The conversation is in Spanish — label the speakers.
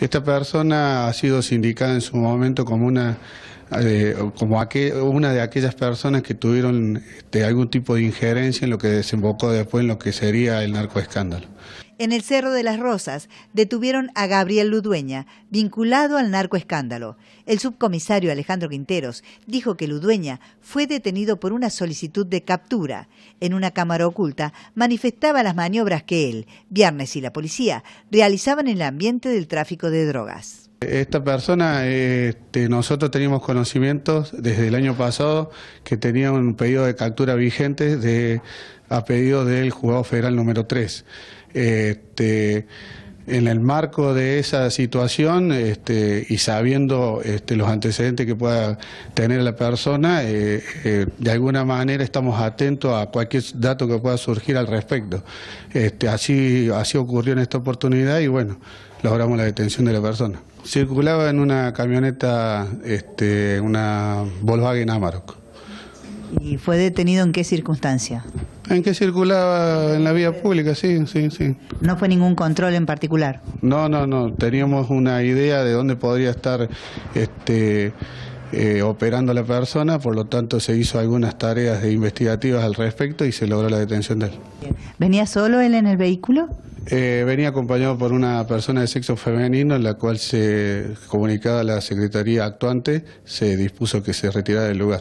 Speaker 1: Esta persona ha sido sindicada en su momento como una eh, como una de aquellas personas que tuvieron este, algún tipo de injerencia en lo que desembocó después en lo que sería el narcoescándalo.
Speaker 2: En el Cerro de las Rosas detuvieron a Gabriel Ludueña, vinculado al narcoescándalo. El subcomisario Alejandro Quinteros dijo que Ludueña fue detenido por una solicitud de captura. En una cámara oculta manifestaba las maniobras que él, Viernes y la policía realizaban en el ambiente del tráfico de drogas.
Speaker 1: Esta persona, este, nosotros teníamos conocimientos desde el año pasado que tenía un pedido de captura vigente de, a pedido del juzgado federal número 3. Este, en el marco de esa situación este, y sabiendo este, los antecedentes que pueda tener la persona, eh, eh, de alguna manera estamos atentos a cualquier dato que pueda surgir al respecto. Este, así, así ocurrió en esta oportunidad y bueno, logramos la detención de la persona. Circulaba en una camioneta, una Volkswagen Amarok.
Speaker 2: ¿Y fue detenido en qué circunstancia? en que circulaba en la vía pública, sí, sí, sí. ¿No fue ningún control en particular?
Speaker 1: No, no, no. Teníamos una idea de dónde podría estar este, eh, operando la persona, por lo tanto se hizo algunas tareas de investigativas al respecto y se logró la detención de él.
Speaker 2: ¿Venía solo él en el vehículo?
Speaker 1: Eh, venía acompañado por una persona de sexo femenino, en la cual se comunicaba a la secretaría actuante, se dispuso que se retirara del lugar.